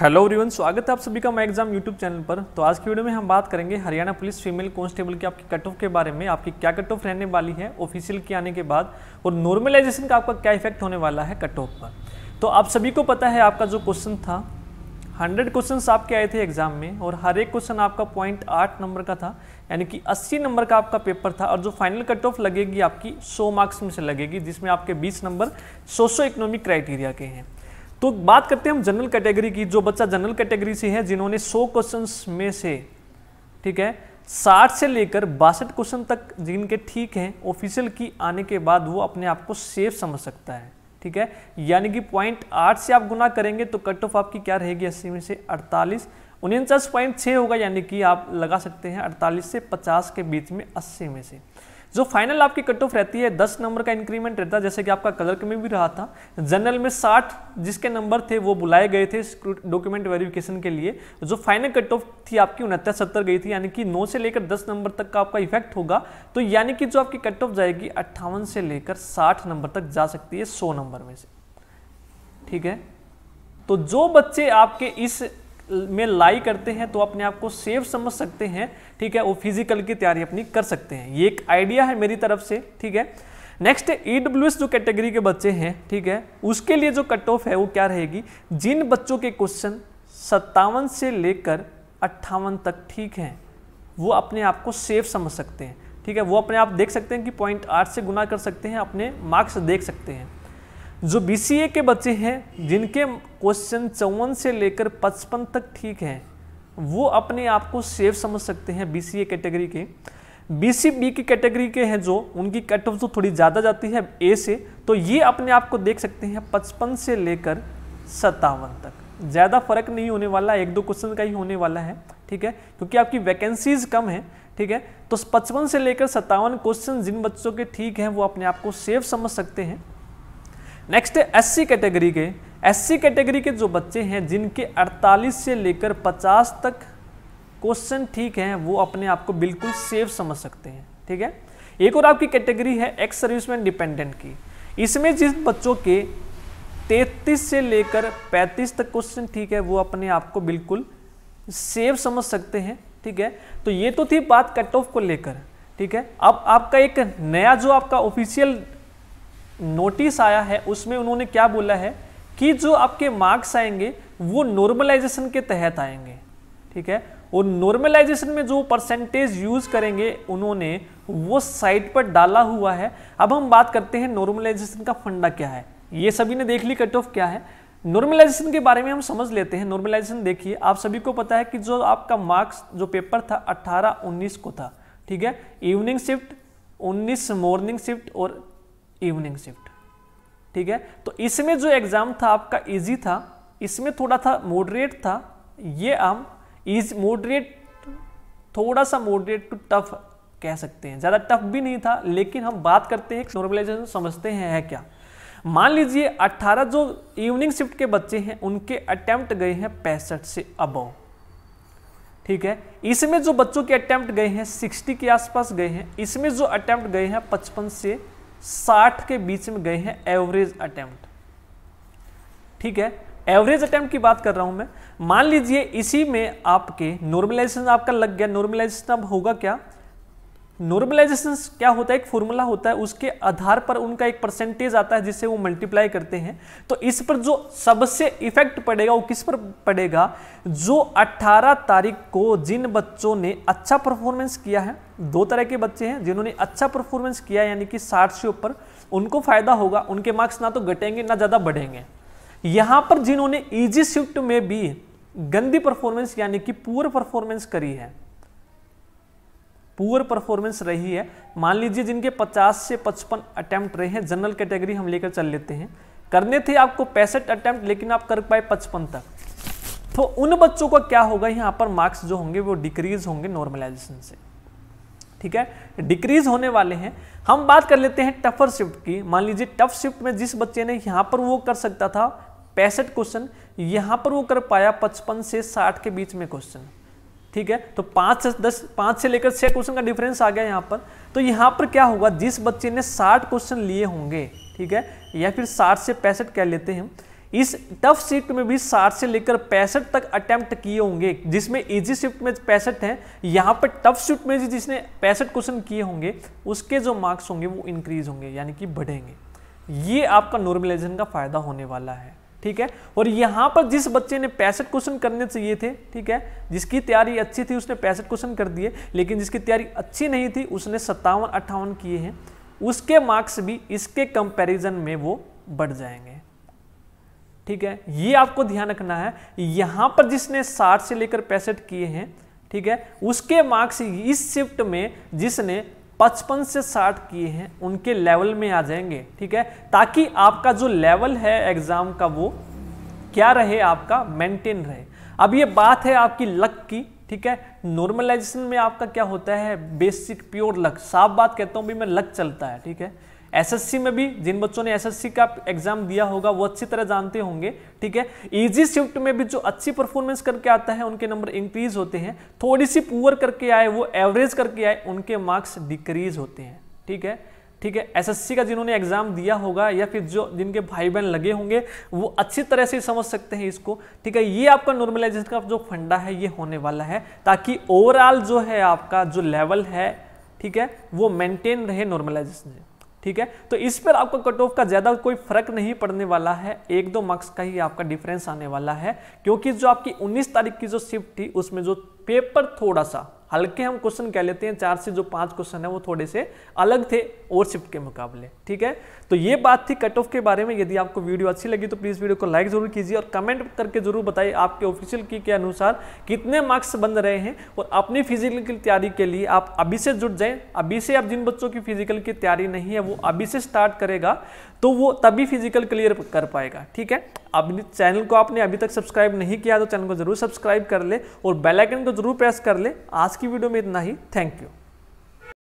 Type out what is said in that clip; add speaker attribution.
Speaker 1: hello everyone स्वागत है आप सभी का मैं एग्जाम यूट्यूब चैनल पर तो आज की वीडियो में हम बात करेंगे हरियाणा पुलिस फीमेल कांस्टेबल की आपकी कट ऑफ के बारे में आपकी क्या कट ऑफ रहने वाली है ऑफिशियल के आने के बाद और नॉर्मलाइजेशन का आपका क्या इफेक्ट होने वाला है कट ऑफ पर तो आप सभी को पता है आपका जो क्वेश्चन था हंड्रेड क्वेश्चन आपके आए थे एग्जाम में और हर एक क्वेश्चन आपका पॉइंट आठ नंबर का था यानी कि अस्सी नंबर का आपका पेपर था और जो फाइनल कट ऑफ लगेगी आपकी सौ मार्क्स में से लगेगी जिसमें आपके बीस नंबर सोशो इकोनॉमिक क्राइटेरिया के हैं तो बात करते हैं हम जनरल कैटेगरी की जो बच्चा जनरल कैटेगरी से है जिन्होंने 100 क्वेश्चंस में से ठीक है 60 से लेकर बासठ क्वेश्चन तक जिनके ठीक हैं ऑफिशियल की आने के बाद वो अपने आप को सेफ समझ सकता है ठीक है यानी कि पॉइंट आठ से आप गुना करेंगे तो कट ऑफ आपकी क्या रहेगी अस्सी में से अड़तालीस उनचास पॉइंट छः होगा यानी कि आप लगा सकते हैं अड़तालीस से पचास के बीच में अस्सी में से जो फाइनल आपकी कट ऑफ रहती है दस नंबर का इंक्रीमेंट रहता है जैसे कि आपका कलर में भी रहा था जनरल में साठ जिसके नंबर थे वो बुलाए गए थे डॉक्यूमेंट वेरिफिकेशन के लिए जो फाइनल कट ऑफ थी आपकी उनहत्तर सत्तर गई थी यानी कि नौ से लेकर दस नंबर तक का आपका इफेक्ट होगा तो यानी कि जो आपकी कट ऑफ जाएगी अट्ठावन से लेकर साठ नंबर तक जा सकती है सौ नंबर में से ठीक है तो जो बच्चे आपके इस में लाई करते हैं तो अपने आप को सेफ समझ सकते हैं ठीक है वो फिजिकल की तैयारी अपनी कर सकते हैं ये एक आइडिया है मेरी तरफ से ठीक है नेक्स्ट ई डब्ल्यू जो कैटेगरी के बच्चे हैं ठीक है उसके लिए जो कट ऑफ है वो क्या रहेगी जिन बच्चों के क्वेश्चन सत्तावन से लेकर अट्ठावन तक ठीक हैं वो अपने आप को सेफ समझ सकते हैं ठीक है वो अपने आप देख सकते हैं कि पॉइंट आठ से गुना कर सकते हैं अपने मार्क्स देख सकते हैं जो बी के बच्चे हैं जिनके क्वेश्चन चौवन से लेकर पचपन तक ठीक हैं वो अपने आप को सेफ समझ सकते हैं बीसीए कैटेगरी के बी की कैटेगरी के हैं जो उनकी कट ऑफ जो थोड़ी ज़्यादा जाती है ए से तो ये अपने आप को देख सकते हैं पचपन से लेकर सत्तावन तक ज़्यादा फर्क नहीं होने वाला एक दो क्वेश्चन का ही होने वाला है ठीक है क्योंकि आपकी वैकेंसीज कम है ठीक है तो पचपन से लेकर सत्तावन क्वेश्चन जिन बच्चों के ठीक हैं वो अपने आप को सेफ समझ सकते हैं नेक्स्ट एससी कैटेगरी के एससी कैटेगरी के जो बच्चे हैं जिनके 48 से लेकर 50 तक क्वेश्चन ठीक हैं वो अपने आप को बिल्कुल सेफ समझ सकते हैं ठीक है एक और आपकी कैटेगरी है एक्स सर्विसमैन डिपेंडेंट की इसमें जिस बच्चों के 33 से लेकर 35 तक क्वेश्चन ठीक है वो अपने आप को बिल्कुल सेफ समझ सकते हैं ठीक है तो ये तो थी बात कट ऑफ को लेकर ठीक है अब आपका एक नया जो आपका ऑफिशियल नोटिस आया है उसमें उन्होंने क्या बोला है कि जो आपके मार्क्स आएंगे वो नॉर्मलाइजेशन के तहत आएंगे ठीक है वो नॉर्मलाइजेशन में जो परसेंटेज यूज करेंगे उन्होंने वो साइट पर डाला हुआ है अब हम बात करते हैं नॉर्मलाइजेशन का फंडा क्या है ये सभी ने देख ली कट ऑफ क्या है नॉर्मलाइजेशन के बारे में हम समझ लेते हैं नॉर्मलाइजेशन देखिए आप सभी को पता है कि जो आपका मार्क्स जो पेपर था 18 19 को था ठीक है इवनिंग शिफ्ट 19 मॉर्निंग शिफ्ट और इवनिंग शिफ्ट ठीक है तो इसमें जो एग्ज़ाम था आपका इजी था इसमें थोड़ा था मॉडरेट था ये हम इज मॉडरेट थोड़ा सा मॉडरेट टू टफ कह सकते हैं ज़्यादा टफ भी नहीं था लेकिन हम बात करते हैं नॉर्मलाइजेशन समझते हैं है क्या मान लीजिए 18 जो इवनिंग शिफ्ट के बच्चे हैं उनके अटैम्प्ट गए हैं पैंसठ से अबव ठीक है इसमें जो बच्चों के अटैम्प्ट गए हैं 60 के आसपास गए हैं इसमें जो अटैम्प्ट गए हैं 55 से साठ के बीच में गए हैं एवरेज अटेम्प्ट ठीक है एवरेज अटेम्प्ट की बात कर रहा हूं मैं मान लीजिए इसी में आपके नॉर्मलाइजेशन आपका लग गया नॉर्मलाइजेशन अब होगा क्या नॉर्मलाइजेशन क्या होता है एक फॉर्मूला होता है उसके आधार पर उनका एक परसेंटेज आता है जिससे वो मल्टीप्लाई करते हैं तो इस पर जो सबसे इफेक्ट पड़ेगा वो किस पर पड़ेगा जो 18 तारीख को जिन बच्चों ने अच्छा परफॉर्मेंस किया है दो तरह के बच्चे हैं जिन्होंने अच्छा परफॉर्मेंस किया यानी कि साठ से ऊपर उनको फायदा होगा उनके मार्क्स ना तो घटेंगे ना ज़्यादा बढ़ेंगे यहाँ पर जिन्होंने ईजी शिफ्ट में भी गंदी परफॉर्मेंस यानी कि पुअर परफॉर्मेंस करी है पुअर परफॉर्मेंस रही है मान लीजिए जिनके 50 से 55 अटैम्प्ट रहे हैं जनरल कैटेगरी हम लेकर चल लेते हैं करने थे आपको पैंसठ अटैम्प्ट लेकिन आप कर पाए 55 तक तो उन बच्चों का क्या होगा यहाँ पर मार्क्स जो होंगे वो डिक्रीज होंगे नॉर्मलाइजेशन से ठीक है डिक्रीज होने वाले हैं हम बात कर लेते हैं टफर शिफ्ट की मान लीजिए टफ शिफ्ट में जिस बच्चे ने यहाँ पर वो कर सकता था पैंसठ क्वेश्चन यहाँ पर वो कर पाया पचपन से साठ के बीच में क्वेश्चन ठीक है तो पाँच से दस पाँच से लेकर छः क्वेश्चन का डिफरेंस आ गया यहाँ पर तो यहाँ पर क्या होगा जिस बच्चे ने साठ क्वेश्चन लिए होंगे ठीक है या फिर साठ से पैंसठ कह लेते हैं इस टफ शिफ्ट में भी साठ से लेकर पैंसठ तक अटेम्प्ट किए होंगे जिसमें इजी शिफ्ट में पैंसठ हैं यहाँ पर टफ शिफ्ट में जिसने पैंसठ क्वेश्चन किए होंगे उसके जो मार्क्स होंगे वो इंक्रीज होंगे यानी कि बढ़ेंगे ये आपका नॉर्मलाइजेशन का फायदा होने वाला है ठीक है और यहां पर जिस बच्चे ने पैंसठ क्वेश्चन करने चाहिए थे ठीक है जिसकी तैयारी अच्छी थी उसने पैंसठ क्वेश्चन कर दिए लेकिन जिसकी तैयारी अच्छी नहीं थी उसने सत्तावन अट्ठावन किए हैं उसके मार्क्स भी इसके कंपैरिजन में वो बढ़ जाएंगे ठीक है ये आपको ध्यान रखना है यहां पर जिसने 60 से लेकर पैंसठ किए हैं ठीक है उसके मार्क्स इस शिफ्ट में जिसने पचपन से साठ किए हैं उनके लेवल में आ जाएंगे ठीक है ताकि आपका जो लेवल है एग्जाम का वो क्या रहे आपका मेंटेन रहे अब ये बात है आपकी लक की ठीक है नॉर्मलाइजेशन में आपका क्या होता है बेसिक प्योर लक साफ बात कहता हूं भी मैं लक चलता है ठीक है एसएससी में भी जिन बच्चों ने एसएससी का एग्जाम दिया होगा वो अच्छी तरह जानते होंगे ठीक है इजी शिफ्ट में भी जो अच्छी परफॉर्मेंस करके आता है उनके नंबर इंक्रीज होते हैं थोड़ी सी पुअर करके आए वो एवरेज करके आए उनके मार्क्स डिक्रीज होते हैं ठीक है ठीक है एसएससी का जिन्होंने एग्जाम दिया होगा या फिर जो जिनके भाई बहन लगे होंगे वो अच्छी तरह से समझ सकते हैं इसको ठीक है ये आपका नॉर्मलाइजेशन का जो फंडा है ये होने वाला है ताकि ओवरऑल जो है आपका जो लेवल है ठीक है वो मेंटेन रहे नॉर्मलाइजेशन से ठीक है तो इस पर आपका कट ऑफ का ज़्यादा कोई फर्क नहीं पड़ने वाला है एक दो मार्क्स का ही आपका डिफरेंस आने वाला है क्योंकि जो आपकी 19 तारीख की जो शिफ्ट थी उसमें जो पेपर थोड़ा सा हल्के हम क्वेश्चन कह लेते हैं चार से जो पांच क्वेश्चन है वो थोड़े से अलग थे और शिफ्ट के मुकाबले ठीक है तो ये बात थी कट ऑफ के बारे में यदि आपको वीडियो अच्छी लगी तो प्लीज़ वीडियो को लाइक जरूर कीजिए और कमेंट करके जरूर बताइए आपके ऑफिशियल की के अनुसार कितने मार्क्स बन रहे हैं और अपनी फिजिकल की तैयारी के लिए आप अभी से जुट जाए अभी से आप जिन बच्चों की फिजिकल की तैयारी नहीं है वो अभी से स्टार्ट करेगा तो वो तभी फिजिकल क्लियर कर पाएगा ठीक है अभी चैनल को आपने अभी तक सब्सक्राइब नहीं किया तो चैनल को जरूर सब्सक्राइब कर ले और बेलाइकन को जरूर प्रेस कर ले आज की वीडियो में इतना ही थैंक यू